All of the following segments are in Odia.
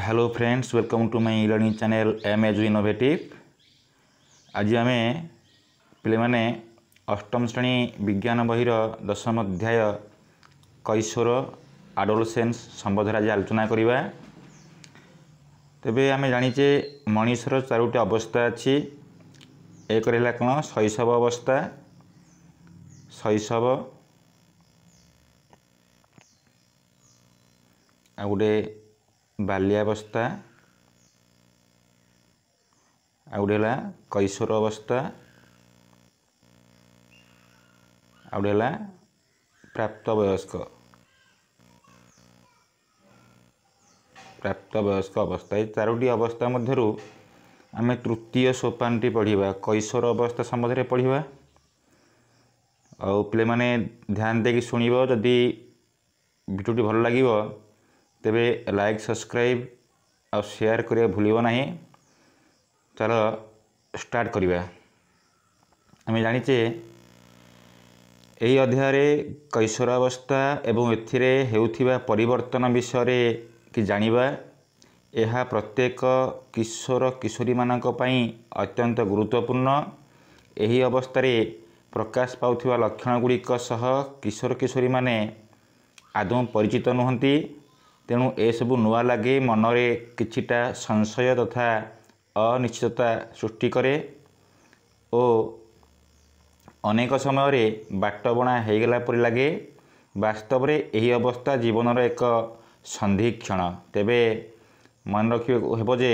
hello friends welcome to my learning channel M as innovative आज आम पे अष्टम श्रेणी विज्ञान बहर दशम अध्याय कैशोर आडोलसेन्स सम्बधर आज आलोचना करवा तेब आम जाचे मनीषर चारोटी अवस्था अच्छी एक रहा कौन शैशव अवस्था शैशव आ गए ବାଲ୍ୟାବସ୍ଥା ଆଉ ଗୋଟେ ହେଲା କୈଶୋର ଅବସ୍ଥା ଆଉ ଗୋଟେ ହେଲା ପ୍ରାପ୍ତବୟସ୍କ ପ୍ରାପ୍ତବୟସ୍କ ଅବସ୍ଥା ଏଇ ଚାରୋଟି ଅବସ୍ଥା ମଧ୍ୟରୁ ଆମେ ତୃତୀୟ ସୋପାନଟି ପଢ଼ିବା କୈଶୋର ଅବସ୍ଥା ସମ୍ବନ୍ଧରେ ପଢ଼ିବା ଆଉ ପିଲାମାନେ ଧ୍ୟାନ ଦେଇକି ଶୁଣିବ ଯଦି ଭିଡ଼ିଓଟି ଭଲ ଲାଗିବ ତେବେ ଲାଇକ୍ ସବସ୍କ୍ରାଇବ୍ ଆଉ ସେୟାର କରିବା ଭୁଲିବ ନାହିଁ ଚାଲ ଷ୍ଟାର୍ଟ କରିବା ଆମେ ଜାଣିଛେ ଏହି ଅଧ୍ୟାୟରେ କୈଶୋର ଅବସ୍ଥା ଏବଂ ଏଥିରେ ହେଉଥିବା ପରିବର୍ତ୍ତନ ବିଷୟରେ କି ଜାଣିବା ଏହା ପ୍ରତ୍ୟେକ କିଶୋର କିଶୋରୀମାନଙ୍କ ପାଇଁ ଅତ୍ୟନ୍ତ ଗୁରୁତ୍ୱପୂର୍ଣ୍ଣ ଏହି ଅବସ୍ଥାରେ ପ୍ରକାଶ ପାଉଥିବା ଲକ୍ଷଣ ଗୁଡ଼ିକ ସହ କିଶୋର କିଶୋରୀମାନେ ଆଦୌ ପରିଚିତ ନୁହନ୍ତି ତେଣୁ ଏସବୁ ନୂଆ ଲାଗେ ମନରେ କିଛିଟା ସଂଶୟ ତଥା ଅନିଶ୍ଚିତତା ସୃଷ୍ଟି କରେ ଓ ଅନେକ ସମୟରେ ବାଟ ବଣା ହୋଇଗଲା ପରି ଲାଗେ ବାସ୍ତବରେ ଏହି ଅବସ୍ଥା ଜୀବନର ଏକ ସନ୍ଧିକ୍ଷଣ ତେବେ ମନେ ରଖିବାକୁ ହେବ ଯେ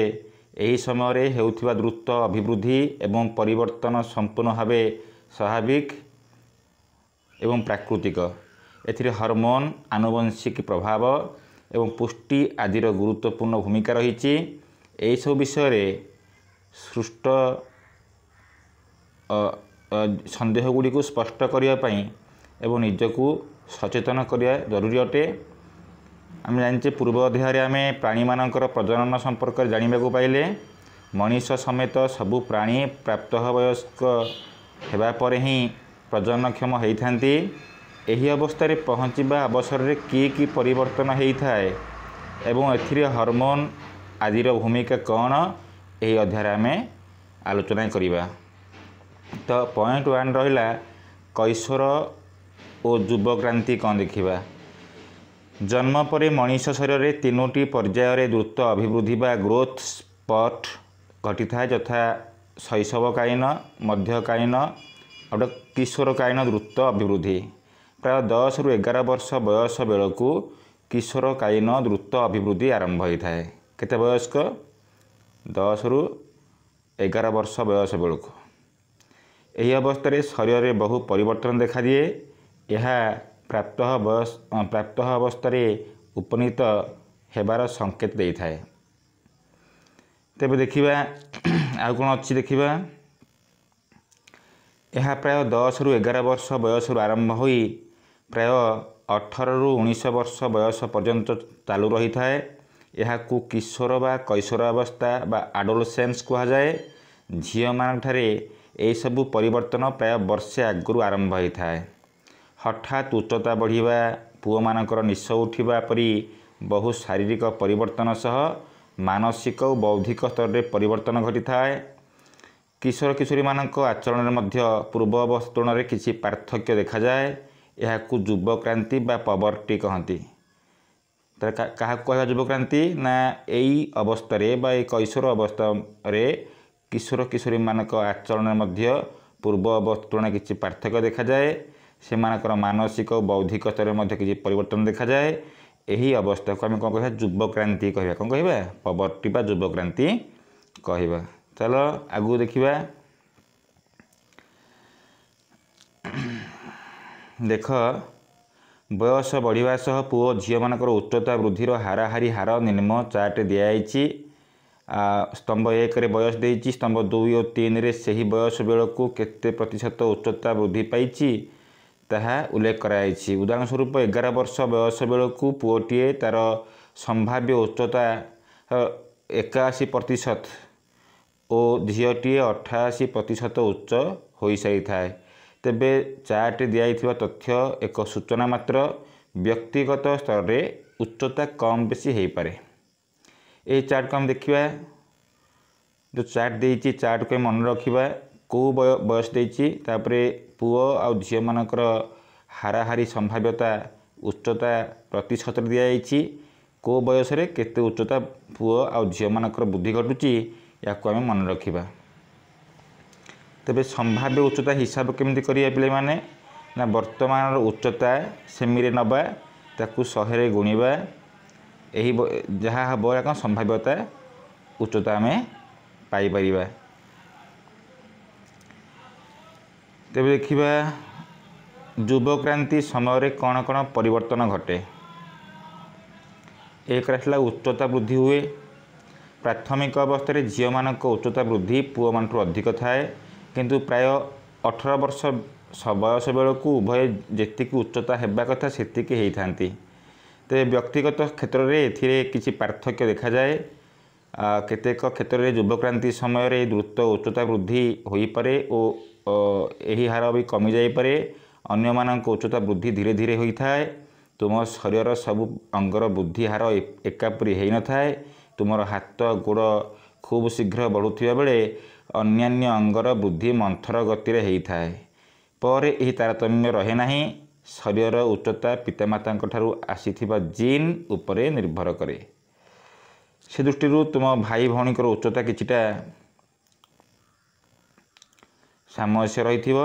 ଏହି ସମୟରେ ହେଉଥିବା ଦ୍ରୁତ ଅଭିବୃଦ୍ଧି ଏବଂ ପରିବର୍ତ୍ତନ ସମ୍ପୂର୍ଣ୍ଣ ଭାବେ ସ୍ୱାଭାବିକ ଏବଂ ପ୍ରାକୃତିକ ଏଥିରେ ହରମୋନ୍ ଆନୁବଂଶିକ ପ୍ରଭାବ ଏବଂ ପୁଷ୍ଟି ଆଦିର ଗୁରୁତ୍ୱପୂର୍ଣ୍ଣ ଭୂମିକା ରହିଛି ଏହିସବୁ ବିଷୟରେ ସୃଷ୍ଟ ସନ୍ଦେହ ଗୁଡ଼ିକୁ ସ୍ପଷ୍ଟ କରିବା ପାଇଁ ଏବଂ ନିଜକୁ ସଚେତନ କରିବା ଜରୁରୀ ଅଟେ ଆମେ ଜାଣିଛେ ପୂର୍ବ ଅଧ୍ୟାୟରେ ଆମେ ପ୍ରାଣୀମାନଙ୍କର ପ୍ରଜନନ ସମ୍ପର୍କରେ ଜାଣିବାକୁ ପାଇଲେ ମଣିଷ ସମେତ ସବୁ ପ୍ରାଣୀ ପ୍ରାପ୍ତ ବୟସ୍କ ହେବା ପରେ ହିଁ ପ୍ରଜନନକ୍ଷମ ହୋଇଥାନ୍ତି ଏହି ଅବସ୍ଥାରେ ପହଞ୍ଚିବା ଅବସରରେ କି କି ପରିବର୍ତ୍ତନ ହେଇଥାଏ ଏବଂ ଏଥିରେ ହରମୋନ୍ ଆଦିର ଭୂମିକା କ'ଣ ଏହି ଅଧ୍ୟାୟରେ ଆମେ ଆଲୋଚନା କରିବା ତ ପଏଣ୍ଟ ୱାନ୍ ରହିଲା କୈଶୋର ଓ ଯୁବକ୍ରାନ୍ତି କ'ଣ ଦେଖିବା ଜନ୍ମ ପରେ ମଣିଷ ଶରୀରରେ ତିନୋଟି ପର୍ଯ୍ୟାୟରେ ଦ୍ରୁତ ଅଭିବୃଦ୍ଧି ବା ଗ୍ରୋଥ୍ ସ୍ପଟ୍ ଘଟିଥାଏ ଯଥା ଶୈଶବକାଳୀନ ମଧ୍ୟକାଳୀନ ଗୋଟେ କିଶୋରକାଳୀନ ଦ୍ରୁତ ଅଭିବୃଦ୍ଧି ପ୍ରାୟ ଦଶରୁ ଏଗାର ବର୍ଷ ବୟସ ବେଳକୁ କିଶୋରକାଳୀନ ଦ୍ରୁତ ଅଭିବୃଦ୍ଧି ଆରମ୍ଭ ହୋଇଥାଏ କେତେ ବୟସ୍କ ଦଶରୁ ଏଗାର ବର୍ଷ ବୟସ ବେଳକୁ ଏହି ଅବସ୍ଥାରେ ଶରୀରରେ ବହୁ ପରିବର୍ତ୍ତନ ଦେଖାଦିଏ ଏହା ପ୍ରାପ୍ତ ବୟସ ପ୍ରାପ୍ତ ଅବସ୍ଥାରେ ଉପନୀତ ହେବାର ସଙ୍କେତ ଦେଇଥାଏ ତେବେ ଦେଖିବା ଆଉ କ'ଣ ଅଛି ଦେଖିବା ଏହା ପ୍ରାୟ ଦଶରୁ ଏଗାର ବର୍ଷ ବୟସରୁ ଆରମ୍ଭ ହୋଇ ପ୍ରାୟ ଅଠରରୁ ଉଣେଇଶ ବର୍ଷ ବୟସ ପର୍ଯ୍ୟନ୍ତ ଚାଲୁ ରହିଥାଏ ଏହାକୁ କିଶୋର ବା କୈଶୋର ଅବସ୍ଥା ବା ଆଡୋଲସେନ୍ସ କୁହାଯାଏ ଝିଅମାନଙ୍କଠାରେ ଏହିସବୁ ପରିବର୍ତ୍ତନ ପ୍ରାୟ ବର୍ଷେ ଆଗରୁ ଆରମ୍ଭ ହୋଇଥାଏ ହଠାତ୍ ଉଚ୍ଚତା ବଢ଼ିବା ପୁଅମାନଙ୍କର ନିଶ ଉଠିବା ପରି ବହୁ ଶାରୀରିକ ପରିବର୍ତ୍ତନ ସହ ମାନସିକ ଓ ବୌଦ୍ଧିକ ସ୍ତରରେ ପରିବର୍ତ୍ତନ ଘଟିଥାଏ କିଶୋର କିଶୋରୀମାନଙ୍କ ଆଚରଣରେ ମଧ୍ୟ ପୂର୍ବ ଅବସ୍ଥା ତୁଳନାରେ କିଛି ପାର୍ଥକ୍ୟ ଦେଖାଯାଏ ଏହାକୁ ଯୁବକ୍ରାନ୍ତି ବା ପବର୍ଟି କହନ୍ତି ତାହେଲେ କାହାକୁ କହିବା ଯୁବକ୍ରାନ୍ତି ନା ଏଇ ଅବସ୍ଥାରେ ବା ଏଇ କୈଶୋର ଅବସ୍ଥାରେ କିଶୋର କିଶୋରୀମାନଙ୍କ ଆଚରଣରେ ମଧ୍ୟ ପୂର୍ବ ଅବସ୍ଥା ତୁଳନା କିଛି ପାର୍ଥକ୍ୟ ଦେଖାଯାଏ ସେମାନଙ୍କର ମାନସିକ ଓ ବୌଦ୍ଧିକ ସ୍ତରରେ ମଧ୍ୟ କିଛି ପରିବର୍ତ୍ତନ ଦେଖାଯାଏ ଏହି ଅବସ୍ଥାକୁ ଆମେ କ'ଣ କହିବା ଯୁବକ୍ରାନ୍ତି କହିବା କ'ଣ କହିବା ପବର୍ଟି ବା ଯୁବକ୍ରାନ୍ତି କହିବା ଚାଲ ଆଗକୁ ଦେଖିବା ଦେଖ ବୟସ ବଢ଼ିବା ସହ ପୁଅ ଝିଅମାନଙ୍କର ଉଚ୍ଚତା ବୃଦ୍ଧିର ହାରାହାରି ହାର ନିମ୍ନ ଚାର୍ଟରେ ଦିଆଯାଇଛି ସ୍ତମ୍ଭ ଏକରେ ବୟସ ଦେଇଛି ସ୍ତମ୍ଭ ଦୁଇ ଓ ତିନିରେ ସେହି ବୟସ ବେଳକୁ କେତେ ପ୍ରତିଶତ ଉଚ୍ଚତା ବୃଦ୍ଧି ପାଇଛି ତାହା ଉଲ୍ଲେଖ କରାଯାଇଛି ଉଦାହରଣ ସ୍ୱରୂପ ଏଗାର ବର୍ଷ ବୟସ ବେଳକୁ ପୁଅଟିଏ ତା'ର ସମ୍ଭାବ୍ୟ ଉଚ୍ଚତା ଏକାଅଶୀ ପ୍ରତିଶତ ଓ ଝିଅଟିଏ ଅଠାଅଶୀ ପ୍ରତିଶତ ଉଚ୍ଚ ହୋଇସାରିଥାଏ ତେବେ ଚାଟ୍ରେ ଦିଆଯାଇଥିବା ତଥ୍ୟ ଏକ ସୂଚନା ମାତ୍ର ବ୍ୟକ୍ତିଗତ ସ୍ତରରେ ଉଚ୍ଚତା କମ୍ ବେଶୀ ହୋଇପାରେ ଏହି ଚାର୍ଟକୁ ଆମେ ଦେଖିବା ଯେଉଁ ଚାର୍ଟ ଦେଇଛି ଚାର୍ଟକୁ ଆମେ ମନେ ରଖିବା କେଉଁ ବୟସ ଦେଇଛି ତାପରେ ପୁଅ ଆଉ ଝିଅମାନଙ୍କର ହାରାହାରି ସମ୍ଭାବ୍ୟତା ଉଚ୍ଚତା ପ୍ରତିଶତରେ ଦିଆଯାଇଛି କେଉଁ ବୟସରେ କେତେ ଉଚ୍ଚତା ପୁଅ ଆଉ ଝିଅମାନଙ୍କର ବୃଦ୍ଧି ଘଟୁଛି ଏହାକୁ ଆମେ ମନେ ରଖିବା ତେବେ ସମ୍ଭାବ୍ୟ ଉଚ୍ଚତା ହିସାବ କେମିତି କରିବା ପିଲାମାନେ ନା ବର୍ତ୍ତମାନର ଉଚ୍ଚତା ସେମିରେ ନେବା ତାକୁ ଶହେରେ ଗୁଣିବା ଏହି ଯାହା ହେବ ଏହା କ'ଣ ସମ୍ଭାବ୍ୟତା ଉଚ୍ଚତା ଆମେ ପାଇପାରିବା ତେବେ ଦେଖିବା ଯୁବକ୍ରାନ୍ତି ସମୟରେ କ'ଣ କ'ଣ ପରିବର୍ତ୍ତନ ଘଟେ ଏକ ଆସିଲା ଉଚ୍ଚତା ବୃଦ୍ଧି ହୁଏ ପ୍ରାଥମିକ ଅବସ୍ଥାରେ ଝିଅମାନଙ୍କ ଉଚ୍ଚତା ବୃଦ୍ଧି ପୁଅମାନଙ୍କଠୁ ଅଧିକ ଥାଏ କିନ୍ତୁ ପ୍ରାୟ ଅଠର ବର୍ଷ ବୟସ ବେଳକୁ ଉଭୟ ଯେତିକି ଉଚ୍ଚତା ହେବା କଥା ସେତିକି ହେଇଥାନ୍ତି ତେବେ ବ୍ୟକ୍ତିଗତ କ୍ଷେତ୍ରରେ ଏଥିରେ କିଛି ପାର୍ଥକ୍ୟ ଦେଖାଯାଏ କେତେକ କ୍ଷେତ୍ରରେ ଯୁବକ୍ରାନ୍ତି ସମୟରେ ଦ୍ରୁତ ଉଚ୍ଚତା ବୃଦ୍ଧି ହୋଇପାରେ ଓ ଏହି ହାର ବି କମିଯାଇପାରେ ଅନ୍ୟମାନଙ୍କ ଉଚ୍ଚତା ବୃଦ୍ଧି ଧୀରେ ଧୀରେ ହୋଇଥାଏ ତୁମ ଶରୀରର ସବୁ ଅଙ୍ଗର ବୃଦ୍ଧି ହାର ଏକାପରି ହୋଇନଥାଏ ତୁମର ହାତ ଗୋଡ଼ ଖୁବ୍ ଶୀଘ୍ର ବଢ଼ୁଥିବା ବେଳେ ଅନ୍ୟାନ୍ୟ ଅଙ୍ଗର ବୃଦ୍ଧି ମନ୍ଥର ଗତିରେ ହୋଇଥାଏ ପରେ ଏହି ତାରତମ୍ୟ ରହେ ନାହିଁ ଶରୀରର ଉଚ୍ଚତା ପିତାମାତାଙ୍କଠାରୁ ଆସିଥିବା ଜିନ୍ ଉପରେ ନିର୍ଭର କରେ ସେ ଦୃଷ୍ଟିରୁ ତୁମ ଭାଇ ଭଉଣୀଙ୍କର ଉଚ୍ଚତା କିଛିଟା ସାମସ୍ୟ ରହିଥିବ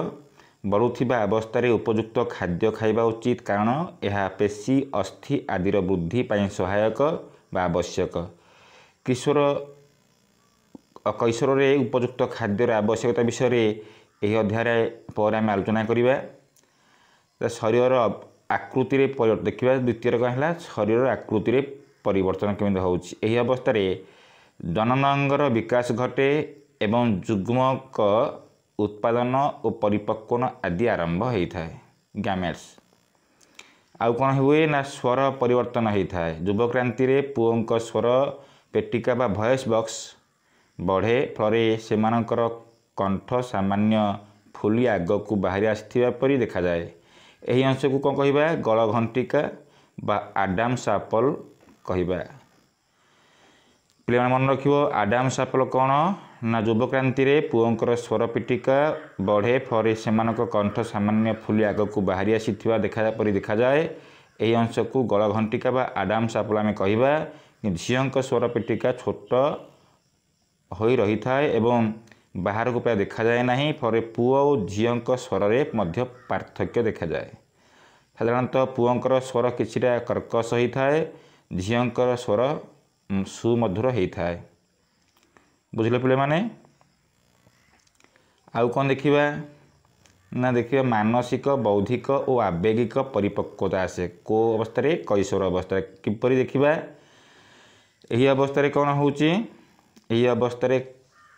ବଢ଼ୁଥିବା ଅବସ୍ଥାରେ ଉପଯୁକ୍ତ ଖାଦ୍ୟ ଖାଇବା ଉଚିତ କାରଣ ଏହା ପେଶୀ ଅସ୍ଥି ଆଦିର ବୃଦ୍ଧି ପାଇଁ ସହାୟକ ବା ଆବଶ୍ୟକ କିଶୋର কৈশোৰৰে উপযুক্ত খাদ্যৰ আৱশ্যকতা বিষয়ে এই অধ্যায়ৰে ওপৰত আমি আলোচনা কৰিবা শৰীৰৰ আকৃতিৰে দেখিবা দ্বিতীয় কথা হ'ল শৰীৰৰ আকৃতিৰে পৰিৱৰ্তন কেনেদৰে হ'ব এই অৱস্থাৰে জননাংগৰ বিকাশ ঘটে এবং যুগ্মক উৎপাদন আৰু পৰিপক্ন আদি আৰম্ভ হৈ থাকে গামেটছ আৰু কণ হুৱে না স্বৰ পৰিৱৰ্তন হৈ থাকে যুৱক্ৰান্তিৰে পুঁক স্বৰ পেটিকা বা ভয়েচ বক্স ବଢ଼େ ଫଳରେ ସେମାନଙ୍କର କଣ୍ଠ ସାମାନ୍ୟ ଫୁଲି ଆଗକୁ ବାହାରି ଆସିଥିବା ପରି ଦେଖାଯାଏ ଏହି ଅଂଶକୁ କ'ଣ କହିବା ଗଳଘଣ୍ଟିକା ବା ଆଡାମ ସାପଲ କହିବା ପିଲାମାନେ ମନେ ରଖିବ ଆଡାମ ସାପଲ କ'ଣ ନା ଯୁବକ୍ରାନ୍ତିରେ ପୁଅଙ୍କର ସ୍ୱରପିଟିକା ବଢ଼େ ଫଳରେ ସେମାନଙ୍କ କଣ୍ଠ ସାମାନ୍ୟ ଫୁଲି ଆଗକୁ ବାହାରି ଆସିଥିବା ଦେଖା ପରି ଦେଖାଯାଏ ଏହି ଅଂଶକୁ ଗଳଘଣ୍ଟିକା ବା ଆଡାମ ସାପଲ ଆମେ କହିବା ଝିଅଙ୍କ ସ୍ୱର ପିଟିକା ଛୋଟ थाए ए बाखा जाए फे पुिउ स्वरले पर्थक्य देखाए साधारणत पुको स्वर किटा कर्कस हुए झियको स्वर सुमधुर बुझला पहिला आउँ ना नदेखि मानसिक बौद्धिक ओ आवेगिक परिपक्वता से को अवस्था स्वर अवस्था देखिया यही कोन होउची ଏହି ଅବସ୍ଥାରେ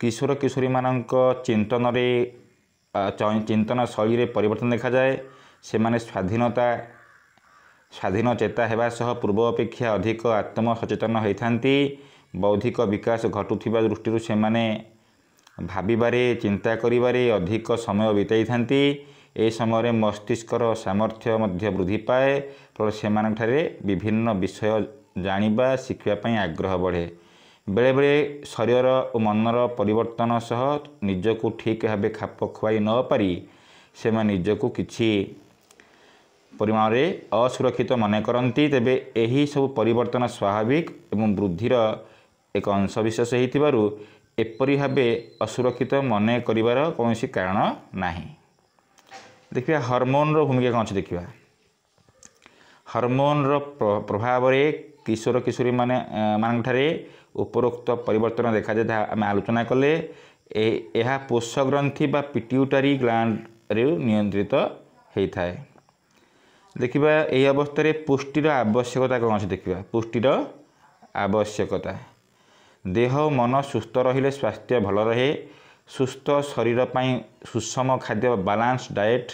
କିଶୋର କିଶୋରୀମାନଙ୍କ ଚିନ୍ତନରେ ଚିନ୍ତନ ଶୈଳୀରେ ପରିବର୍ତ୍ତନ ଦେଖାଯାଏ ସେମାନେ ସ୍ୱାଧୀନତା ସ୍ୱାଧୀନ ଚେତା ହେବା ସହ ପୂର୍ବ ଅପେକ୍ଷା ଅଧିକ ଆତ୍ମ ସଚେତନ ହୋଇଥାନ୍ତି ବୌଦ୍ଧିକ ବିକାଶ ଘଟୁଥିବା ଦୃଷ୍ଟିରୁ ସେମାନେ ଭାବିବାରେ ଚିନ୍ତା କରିବାରେ ଅଧିକ ସମୟ ବିତାଇଥାନ୍ତି ଏହି ସମୟରେ ମସ୍ତିଷ୍କର ସାମର୍ଥ୍ୟ ମଧ୍ୟ ବୃଦ୍ଧି ପାଏ ଫଳରେ ସେମାନଙ୍କଠାରେ ବିଭିନ୍ନ ବିଷୟ ଜାଣିବା ଶିଖିବା ପାଇଁ ଆଗ୍ରହ ବଢ଼େ ବେଳେବେଳେ ଶରୀରର ଓ ମନର ପରିବର୍ତ୍ତନ ସହ ନିଜକୁ ଠିକ୍ ଭାବେ ଖାପ ଖୁଆଇ ନ ପାରି ସେମାନେ ନିଜକୁ କିଛି ପରିମାଣରେ ଅସୁରକ୍ଷିତ ମନେ କରନ୍ତି ତେବେ ଏହିସବୁ ପରିବର୍ତ୍ତନ ସ୍ୱାଭାବିକ ଏବଂ ବୃଦ୍ଧିର ଏକ ଅଂଶବିଶେଷ ହୋଇଥିବାରୁ ଏପରି ଭାବେ ଅସୁରକ୍ଷିତ ମନେ କରିବାର କୌଣସି କାରଣ ନାହିଁ ଦେଖିବା ହରମୋନ୍ର ଭୂମିକା କ'ଣ ଅଛି ଦେଖିବା ହରମୋନ୍ର ପ୍ରଭାବରେ କିଶୋର କିଶୋରୀମାନେ ମାନଙ୍କଠାରେ ଉପରୋକ୍ତ ପରିବର୍ତ୍ତନ ଦେଖାଯାଏ ତାହା ଆମେ ଆଲୋଚନା କଲେ ଏହା ପୋଷଗ୍ରନ୍ଥି ବା ପିଟ୍ୟୁଟାରୀ ଗ୍ଲାଣ୍ଡରେ ନିୟନ୍ତ୍ରିତ ହୋଇଥାଏ ଦେଖିବା ଏହି ଅବସ୍ଥାରେ ପୁଷ୍ଟିର ଆବଶ୍ୟକତା କ'ଣ ଅଛି ଦେଖିବା ପୁଷ୍ଟିର ଆବଶ୍ୟକତା ଦେହ ମନ ସୁସ୍ଥ ରହିଲେ ସ୍ୱାସ୍ଥ୍ୟ ଭଲ ରହେ ସୁସ୍ଥ ଶରୀର ପାଇଁ ସୁଷମ ଖାଦ୍ୟ ବାଲାନ୍ସ ଡାଏଟ୍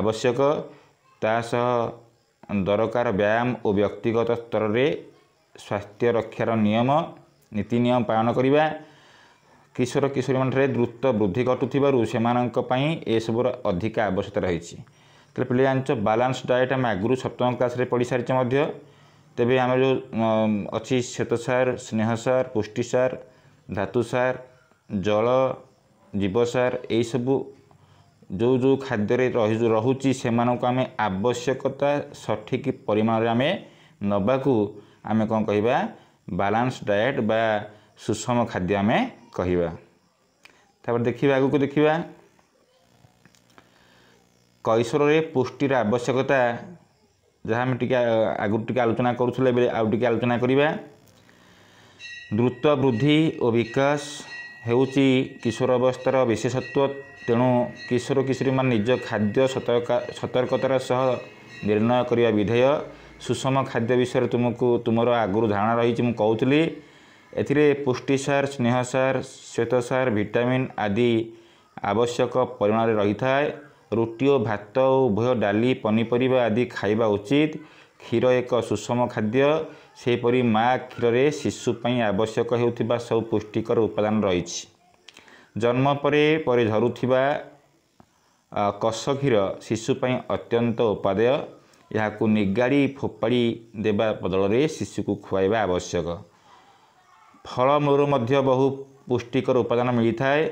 ଆବଶ୍ୟକ ତା ସହ ଦରକାର ବ୍ୟାୟାମ ଓ ବ୍ୟକ୍ତିଗତ ସ୍ତରରେ ସ୍ୱାସ୍ଥ୍ୟ ରକ୍ଷାର ନିୟମ ନୀତି ନିୟମ ପାଳନ କରିବା କିଶୋର କିଶୋରୀମାନଙ୍କଠାରେ ଦ୍ରୁତ ବୃଦ୍ଧି ଘଟୁଥିବାରୁ ସେମାନଙ୍କ ପାଇଁ ଏସବୁର ଅଧିକ ଆବଶ୍ୟକତା ରହିଛି ତେବେ ପିଲା ଜାଣିଛ ବାଲାନ୍ସ ଡାଏଟ୍ ଆମେ ଆଗରୁ ସପ୍ତମ କ୍ଲାସ୍ରେ ପଢ଼ିସାରିଛେ ମଧ୍ୟ ତେବେ ଆମର ଯେଉଁ ଅଛି ଶ୍ୱେତ ସାର ସ୍ନେହ ସାର ପୁଷ୍ଟି ସାର ଧାତୁ ସାର ଜଳ ଜୀବ ସାର ଏହିସବୁ ଯେଉଁ ଯେଉଁ ଖାଦ୍ୟରେ ରହୁଛି ସେମାନଙ୍କୁ ଆମେ ଆବଶ୍ୟକତା ସଠିକ୍ ପରିମାଣରେ ଆମେ ନେବାକୁ ଆମେ କ'ଣ କହିବା ବାଲାନ୍ସ ଡାଏଟ୍ ବା ସୁଷମ ଖାଦ୍ୟ ଆମେ କହିବା ତାପରେ ଦେଖିବା ଆଗକୁ ଦେଖିବା କୈଶୋରରେ ପୁଷ୍ଟିର ଆବଶ୍ୟକତା ଯାହା ଆମେ ଟିକେ ଆଗରୁ ଟିକେ ଆଲୋଚନା କରୁଥିଲେ ଏବେ ଆଉ ଟିକେ ଆଲୋଚନା କରିବା ଦ୍ରୁତ ବୃଦ୍ଧି ଓ ବିକାଶ ହେଉଛି କିଶୋର ଅବସ୍ଥାର ବିଶେଷତ୍ଵ ତେଣୁ କିଶୋର କିଶୋରୀମାନେ ନିଜ ଖାଦ୍ୟ ସତର୍କତାର ସହ ନିର୍ଣ୍ଣୟ କରିବା ବିଧେୟ ସୁଷମ ଖାଦ୍ୟ ବିଷୟରେ ତୁମକୁ ତୁମର ଆଗରୁ ଧାରଣା ରହିଛି ମୁଁ କହୁଥିଲି ଏଥିରେ ପୁଷ୍ଟିସାର ସ୍ନେହସାର ଶ୍ୱେତସାର ଭିଟାମିନ୍ ଆଦି ଆବଶ୍ୟକ ପରିମାଣରେ ରହିଥାଏ ରୁଟି ଓ ଭାତ ଉଭୟ ଡାଲି ପନିପରିବା ଆଦି ଖାଇବା ଉଚିତ କ୍ଷୀର ଏକ ସୁଷମ ଖାଦ୍ୟ ସେହିପରି ମା କ୍ଷୀରରେ ଶିଶୁ ପାଇଁ ଆବଶ୍ୟକ ହେଉଥିବା ସବୁ ପୁଷ୍ଟିକର ଉପାଦାନ ରହିଛି ଜନ୍ମ ପରେ ପରେ ଝରୁଥିବା କଷ କ୍ଷୀର ଶିଶୁ ପାଇଁ ଅତ୍ୟନ୍ତ ଉପାଦେୟ ଏହାକୁ ନିଗାଡ଼ି ଫୋପାଡ଼ି ଦେବା ବଦଳରେ ଶିଶୁକୁ ଖୁଆଇବା ଆବଶ୍ୟକ ଫଳମୂଳରୁ ମଧ୍ୟ ବହୁ ପୁଷ୍ଟିକର ଉପାଦାନ ମିଳିଥାଏ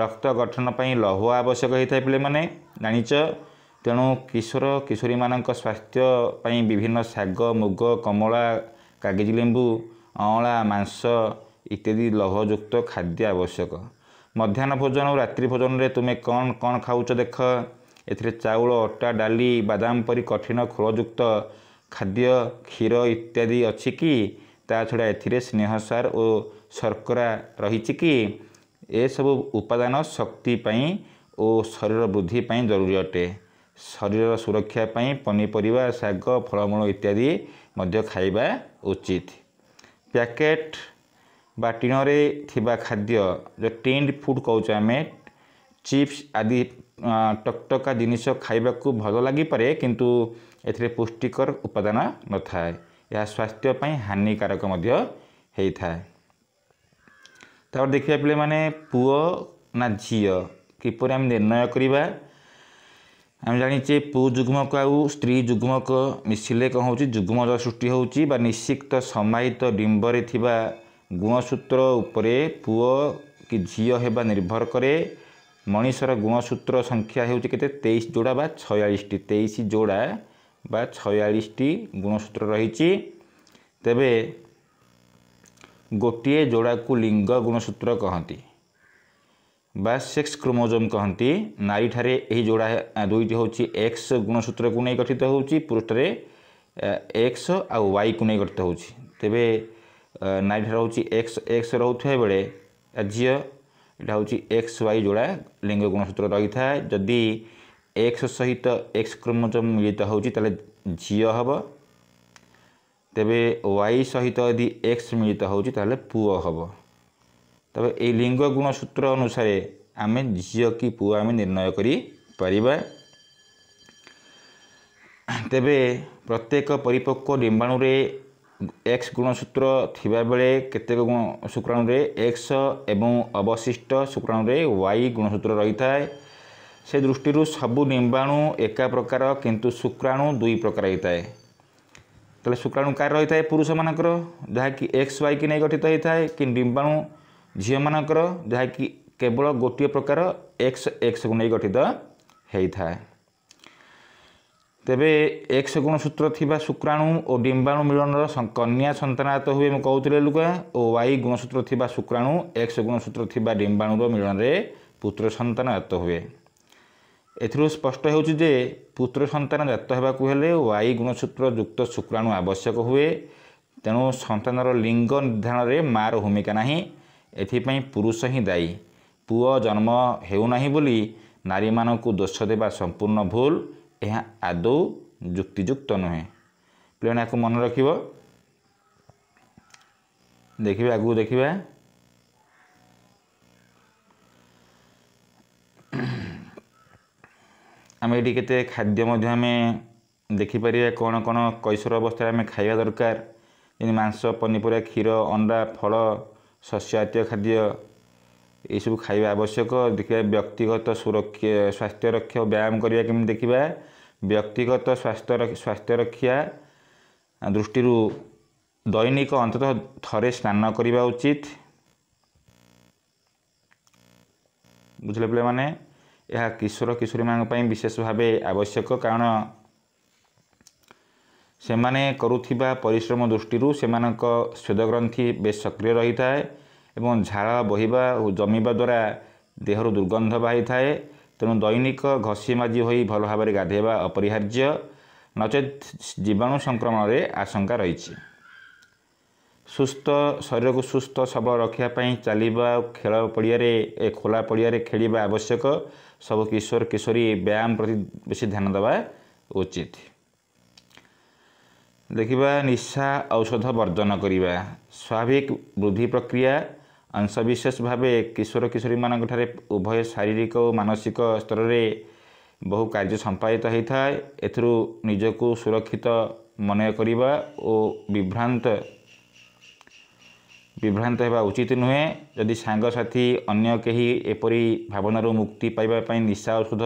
ରକ୍ତ ଗଠନ ପାଇଁ ଲୌହ ଆବଶ୍ୟକ ହୋଇଥାଏ ପିଲାମାନେ ଜାଣିଛ ତେଣୁ କିଶୋର କିଶୋରୀମାନଙ୍କ ସ୍ୱାସ୍ଥ୍ୟ ପାଇଁ ବିଭିନ୍ନ ଶାଗ ମୁଗ କମଳା କାଗେଜି ଲେମ୍ବୁ ଅଁଳା ମାଂସ ଇତ୍ୟାଦି ଲୌହଯୁକ୍ତ ଖାଦ୍ୟ ଆବଶ୍ୟକ ମଧ୍ୟାହ୍ନ ଭୋଜନ ଓ ରାତ୍ରି ଭୋଜନରେ ତୁମେ କ'ଣ କ'ଣ ଖାଉଛ ଦେଖ ଏଥିରେ ଚାଉଳ ଅଟା ଡାଲି ବାଦାମ ପରି କଠିନ ଖୋଳଯୁକ୍ତ ଖାଦ୍ୟ କ୍ଷୀର ଇତ୍ୟାଦି ଅଛି କି ତା ଛଡ଼ା ଏଥିରେ ସ୍ନେହ ସ୍ନେହସାର ଓ ଶର୍କରା ରହିଛି କି ଏସବୁ ଉପାଦାନ ଶକ୍ତି ପାଇଁ ଓ ଶରୀର ବୃଦ୍ଧି ପାଇଁ ଜରୁରୀ ଅଟେ ଶରୀରର ସୁରକ୍ଷା ପାଇଁ ପନିପରିବା ଶାଗ ଫଳମୂଳ ଇତ୍ୟାଦି ମଧ୍ୟ ଖାଇବା ଉଚିତ ପ୍ୟାକେଟ୍ ବା ଟିଣରେ ଥିବା ଖାଦ୍ୟ ଯେଉଁ ଟିଣ୍ଡ ଫୁଡ଼୍ କହୁଛୁ ଆମେ ଚିପ୍ସ ଆଦି ଟକଟକା ଜିନିଷ ଖାଇବାକୁ ଭଲ ଲାଗିପାରେ କିନ୍ତୁ ଏଥିରେ ପୁଷ୍ଟିକର ଉପାଦାନ ନଥାଏ ଏହା ସ୍ୱାସ୍ଥ୍ୟ ପାଇଁ ହାନିକାରକ ମଧ୍ୟ ହୋଇଥାଏ ତାପରେ ଦେଖିବା ପିଲାମାନେ ପୁଅ ନା ଝିଅ କିପରି ଆମେ ନିର୍ଣ୍ଣୟ କରିବା ଆମେ ଜାଣିଛେ ପୁଅ ଯୁଗ୍ମକ ଆଉ ସ୍ତ୍ରୀ ଯୁଗ୍ମକ ମିଶିଲେ କ'ଣ ହେଉଛି ଯୁଗ୍ମର ସୃଷ୍ଟି ହେଉଛି ବା ନିଶ୍ଚିତ ସମାହିତ ଡିମ୍ବରେ ଥିବା ଗୁଣସୂତ୍ର ଉପରେ ପୁଅ କି ଝିଅ ହେବା ନିର୍ଭର କରେ ମଣିଷର ଗୁଣସୂତ୍ର ସଂଖ୍ୟା ହେଉଛି କେତେ ତେଇଶ ଯୋଡ଼ା ବା ଛୟାଳିଶଟି ତେଇଶ ଯୋଡ଼ା ବା ଛୟାଳିଶଟି ଗୁଣସୂତ୍ର ରହିଛି ତେବେ ଗୋଟିଏ ଯୋଡ଼ାକୁ ଲିଙ୍ଗ ଗୁଣସୂତ୍ର କହନ୍ତି ବା ସେକ୍ସ କ୍ରୋମୋଜୋମ୍ କହନ୍ତି ନାରୀଠାରେ ଏହି ଯୋଡ଼ା ଦୁଇଟି ହେଉଛି ଏକ୍ସ ଗୁଣସୂତ୍ରକୁ ନେଇ ଗଠିତ ହେଉଛି ପୁରୁଷଠାରେ ଏକ୍ସ ଆଉ ୱାଇକୁ ନେଇ ଗଠିତ ହେଉଛି ତେବେ ନାରୀଠାରେ ହେଉଛି ଏକ୍ସ ଏକ୍ସ ରହୁଥିବା ବେଳେ ଝିଅ ଏଇଟା ହେଉଛି ଏକ୍ସ ୱାଇ ଯୋଡ଼ା ଲିଙ୍ଗ ଗୁଣସୂତ୍ର ରହିଥାଏ ଯଦି ଏକ୍ସ ସହିତ ଏକ୍ସ କ୍ରମଜମ ମିଳିତ ହେଉଛି ତାହେଲେ ଝିଅ ହେବ ତେବେ ୱାଇ ସହିତ ଯଦି ଏକ୍ସ ମିଳିତ ହେଉଛି ତାହେଲେ ପୁଅ ହେବ ତେବେ ଏଇ ଲିଙ୍ଗ ଗୁଣସୂତ୍ର ଅନୁସାରେ ଆମେ ଝିଅ କି ପୁଅ ଆମେ ନିର୍ଣ୍ଣୟ କରିପାରିବା ତେବେ ପ୍ରତ୍ୟେକ ପରିପକ୍ୱ ଡିମ୍ବାଣୁରେ ଏକ୍ସ ଗୁଣସୂତ୍ର ଥିବାବେଳେ କେତେକ ଗୁଣ ଶୁକ୍ରାଣୁରେ ଏକ୍ସ ଏବଂ ଅବଶିଷ୍ଟ ଶୁକ୍ରାଣୁରେ ୱାଇ ଗୁଣସୂତ୍ର ରହିଥାଏ ସେ ଦୃଷ୍ଟିରୁ ସବୁ ନିମ୍ବାଣୁ ଏକା ପ୍ରକାର କିନ୍ତୁ ଶୁକ୍ରାଣୁ ଦୁଇ ପ୍ରକାର ହୋଇଥାଏ ତାହେଲେ ଶୁକ୍ରାଣୁ କାହାର ରହିଥାଏ ପୁରୁଷମାନଙ୍କର ଯାହାକି ଏକ୍ସ ୱାଇକି ନେଇ ଗଠିତ ହୋଇଥାଏ କି ନିମ୍ବାଣୁ ଝିଅମାନଙ୍କର ଯାହାକି କେବଳ ଗୋଟିଏ ପ୍ରକାର ଏକ୍ସ ଏକ୍ସକୁ ନେଇ ଗଠିତ ହୋଇଥାଏ ତେବେ ଏକ୍ସ ଗୁଣସୂତ୍ର ଥିବା ଶୁକ୍ରାଣୁ ଓ ଡିମ୍ବାଣୁ ମିଳନର କନ୍ୟା ସନ୍ତାନାତ ହୁଏ ମୁଁ କହୁଥିଲେ ଲୁକା ଓ ୱାଇ ଗୁଣସୂତ୍ର ଥିବା ଶୁକ୍ରାଣୁ ଏକ୍ସ ଗୁଣସୂତ୍ର ଥିବା ଡିମ୍ବାଣୁର ମିଳନରେ ପୁତ୍ର ସନ୍ତାନ ଜାତ ହୁଏ ଏଥିରୁ ସ୍ପଷ୍ଟ ହେଉଛି ଯେ ପୁତ୍ର ସନ୍ତାନ ଜାତ ହେବାକୁ ହେଲେ ୱାଇ ଗୁଣସୂତ୍ର ଯୁକ୍ତ ଶୁକ୍ରାଣୁ ଆବଶ୍ୟକ ହୁଏ ତେଣୁ ସନ୍ତାନର ଲିଙ୍ଗ ନିର୍ଦ୍ଧାରଣରେ ମାଆର ଭୂମିକା ନାହିଁ ଏଥିପାଇଁ ପୁରୁଷ ହିଁ ଦାୟୀ ପୁଅ ଜନ୍ମ ହେଉନାହିଁ ବୋଲି ନାରୀମାନଙ୍କୁ ଦୋଷ ଦେବା ସମ୍ପୂର୍ଣ୍ଣ ଭୁଲ ଏହା ଆଦୌ ଯୁକ୍ତିଯୁକ୍ତ ନୁହେଁ ପିଲାମାନେ ଏହାକୁ ମନେ ରଖିବ ଦେଖିବା ଆଗକୁ ଦେଖିବା ଆମେ ଏଠି କେତେ ଖାଦ୍ୟ ମଧ୍ୟ ଆମେ ଦେଖିପାରିବା କ'ଣ କ'ଣ କୈଶୋର ଅବସ୍ଥାରେ ଆମେ ଖାଇବା ଦରକାର ଯେମିତି ମାଂସ ପନିପରିବା କ୍ଷୀର ଅଣ୍ଡା ଫଳ ଶସ୍ୟ ଜାତୀୟ ଖାଦ୍ୟ ଏସବୁ ଖାଇବା ଆବଶ୍ୟକ ଦେଖିବା ବ୍ୟକ୍ତିଗତ ସୁରକ୍ଷା ସ୍ୱାସ୍ଥ୍ୟ ରକ୍ଷା ବ୍ୟାୟାମ କରିବା କେମିତି ଦେଖିବା ବ୍ୟକ୍ତିଗତ ସ୍ୱାସ୍ଥ୍ୟ ସ୍ୱାସ୍ଥ୍ୟ ରକ୍ଷା ଦୃଷ୍ଟିରୁ ଦୈନିକ ଅନ୍ତତଃ ଥରେ ସ୍ନାନ କରିବା ଉଚିତ ବୁଝିଲେ ପିଲାମାନେ ଏହା କିଶୋର କିଶୋରୀମାନଙ୍କ ପାଇଁ ବିଶେଷ ଭାବେ ଆବଶ୍ୟକ କାରଣ ସେମାନେ କରୁଥିବା ପରିଶ୍ରମ ଦୃଷ୍ଟିରୁ ସେମାନଙ୍କ ସ୍ୱେଦଗ୍ରନ୍ଥି ବେଶ ସକ୍ରିୟ ରହିଥାଏ ଏବଂ ଝାଳ ବହିବା ଓ ଜମିବା ଦ୍ୱାରା ଦେହରୁ ଦୁର୍ଗନ୍ଧ ବାହାରିଥାଏ ତେଣୁ ଦୈନିକ ଘଷି ମାଜି ହୋଇ ଭଲ ଭାବରେ ଗାଧୋଇବା ଅପରିହାର୍ଯ୍ୟ ନଚେତ୍ ଜୀବାଣୁ ସଂକ୍ରମଣରେ ଆଶଙ୍କା ରହିଛି ସୁସ୍ଥ ଶରୀରକୁ ସୁସ୍ଥ ସବଳ ରଖିବା ପାଇଁ ଚାଲିବା ଖେଳ ପଡ଼ିଆରେ ଏ ଖୋଲା ପଡ଼ିଆରେ ଖେଳିବା ଆବଶ୍ୟକ ସବୁ କିଶୋର କିଶୋରୀ ବ୍ୟାୟାମ ପ୍ରତି ବେଶୀ ଧ୍ୟାନ ଦେବା ଉଚିତ ଦେଖିବା ନିଶା ଔଷଧ ବର୍ଜନ କରିବା ସ୍ୱାଭାବିକ ବୃଦ୍ଧି ପ୍ରକ୍ରିୟା ଅଂଶବିଶେଷ ଭାବେ କିଶୋର କିଶୋରୀମାନଙ୍କଠାରେ ଉଭୟ ଶାରୀରିକ ଓ ମାନସିକ ସ୍ତରରେ ବହୁ କାର୍ଯ୍ୟ ସମ୍ପାଦିତ ହୋଇଥାଏ ଏଥିରୁ ନିଜକୁ ସୁରକ୍ଷିତ ମନେ କରିବା ଓ ବିଭ୍ରାନ୍ତ ବିଭ୍ରାନ୍ତ ହେବା ଉଚିତ ନୁହେଁ ଯଦି ସାଙ୍ଗସାଥି ଅନ୍ୟ କେହି ଏପରି ଭାବନାରୁ ମୁକ୍ତି ପାଇବା ପାଇଁ ନିଶା ଔଷଧ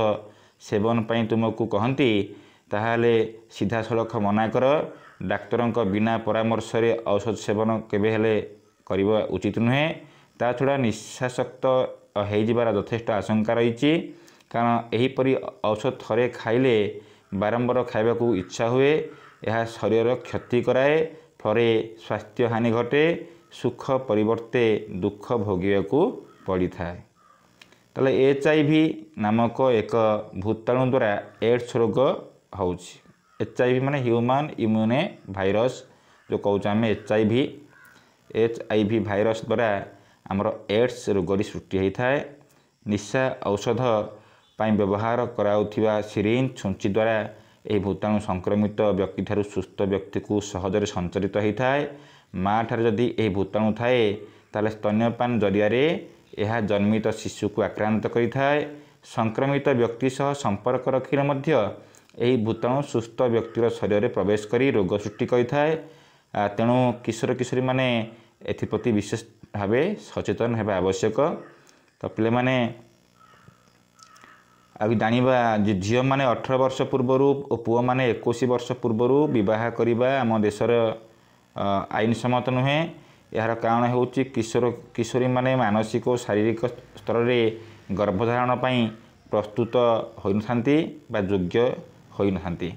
ସେବନ ପାଇଁ ତୁମକୁ କହନ୍ତି ତାହେଲେ ସିଧାସଳଖ ମନା କର ଡାକ୍ତରଙ୍କ ବିନା ପରାମର୍ଶରେ ଔଷଧ ସେବନ କେବେ ହେଲେ କରିବା ଉଚିତ ନୁହେଁ ତା ଛଡ଼ା ନିଶାସକ୍ତ ହୋଇଯିବାର ଯଥେଷ୍ଟ ଆଶଙ୍କା ରହିଛି କାରଣ ଏହିପରି ଔଷଧ ଥରେ ଖାଇଲେ ବାରମ୍ବାର ଖାଇବାକୁ ଇଚ୍ଛା ହୁଏ ଏହା ଶରୀରର କ୍ଷତି କରାଏ ଫଳରେ ସ୍ୱାସ୍ଥ୍ୟ ହାନି ଘଟେ ସୁଖ ପରିବର୍ତ୍ତେ ଦୁଃଖ ଭୋଗିବାକୁ ପଡ଼ିଥାଏ ତାହେଲେ ଏଚ୍ ଆଇ ଭି ନାମକ ଏକ ଭୂତାଣୁ ଦ୍ୱାରା ଏଡ୍ସ ରୋଗ ହେଉଛି ଏଚ୍ ଆଇ ଭି ମାନେ ହ୍ୟୁମାନ୍ ଇମ୍ୟୁନେ ଭାଇରସ୍ ଯେଉଁ କହୁଛୁ ଆମେ H I V H I V virus ଦ୍ୱାରା ଆମର ଏଡ୍ସ ରୋଗରେ ସୃଷ୍ଟି ହୋଇଥାଏ ନିଶା ଔଷଧ ପାଇଁ ବ୍ୟବହାର କରାଯାଉଥିବା ସିରିଞ୍ଜ ଛୁଞ୍ଚି ଦ୍ୱାରା ଏହି ଭୂତାଣୁ ସଂକ୍ରମିତ ବ୍ୟକ୍ତିଠାରୁ ସୁସ୍ଥ ବ୍ୟକ୍ତିକୁ ସହଜରେ ସଞ୍ଚରିତ ହୋଇଥାଏ ମା' ଠାରେ ଯଦି ଏହି ଭୂତାଣୁ ଥାଏ ତାହେଲେ ସ୍ତନ୍ୟପାନ ଜରିଆରେ ଏହା ଜନ୍ମିତ ଶିଶୁକୁ ଆକ୍ରାନ୍ତ କରିଥାଏ ସଂକ୍ରମିତ ବ୍ୟକ୍ତି ସହ ସମ୍ପର୍କ ରଖିଲେ ମଧ୍ୟ ଏହି ଭୂତାଣୁ ସୁସ୍ଥ ବ୍ୟକ୍ତିର ଶରୀରରେ ପ୍ରବେଶ କରି ରୋଗ ସୃଷ୍ଟି କରିଥାଏ ତେଣୁ କିଶୋର କିଶୋରୀମାନେ ଏଥିପ୍ରତି ବିଶେଷ ଭାବେ ସଚେତନ ହେବା ଆବଶ୍ୟକ ତ ପିଲାମାନେ ଆଉ ଜାଣିବା ଯେ ଝିଅମାନେ ଅଠର ବର୍ଷ ପୂର୍ବରୁ ଓ ପୁଅମାନେ ଏକୋଇଶ ବର୍ଷ ପୂର୍ବରୁ ବିବାହ କରିବା ଆମ ଦେଶର ଆଇନସମ୍ମତ ନୁହେଁ ଏହାର କାରଣ ହେଉଛି କିଶୋର କିଶୋରୀମାନେ ମାନସିକ ଓ ଶାରୀରିକ ସ୍ତରରେ ଗର୍ଭଧାରଣ ପାଇଁ ପ୍ରସ୍ତୁତ ହୋଇନଥାନ୍ତି ବା ଯୋଗ୍ୟ ହୋଇନଥାନ୍ତି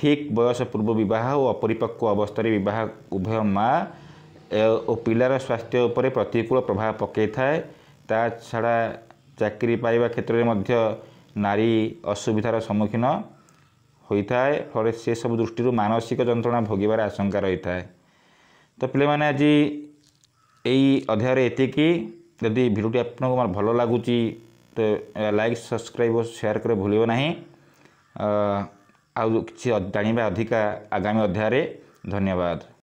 ଠିକ୍ ବୟସ ପୂର୍ବ ବିବାହ ଓ ଅପରିପକ୍ୱ ଅବସ୍ଥାରେ ବିବାହ ଉଭୟ ମାଆ ଓ ପିଲାର ସ୍ୱାସ୍ଥ୍ୟ ଉପରେ ପ୍ରତିକୂଳ ପ୍ରଭାବ ପକାଇଥାଏ ତା ଛଡ଼ା ଚାକିରି ପାଇବା କ୍ଷେତ୍ରରେ ମଧ୍ୟ ନାରୀ ଅସୁବିଧାର ସମ୍ମୁଖୀନ ହୋଇଥାଏ ଫଳରେ ସେସବୁ ଦୃଷ୍ଟିରୁ ମାନସିକ ଯନ୍ତ୍ରଣା ଭୋଗିବାର ଆଶଙ୍କା ରହିଥାଏ ତ ପିଲାମାନେ ଆଜି ଏଇ ଅଧ୍ୟାୟରେ ଏତିକି ଯଦି ଭିଡ଼ିଓଟି ଆପଣଙ୍କୁ ମୋର ଭଲ ଲାଗୁଛି ତ ଲାଇକ୍ ସବସ୍କ୍ରାଇବ୍ ଓ ସେୟାର କରି ଭୁଲିବ ନାହିଁ ଆଉ କିଛି ଜାଣିବା ଅଧିକା ଆଗାମୀ ଅଧ୍ୟାୟରେ ଧନ୍ୟବାଦ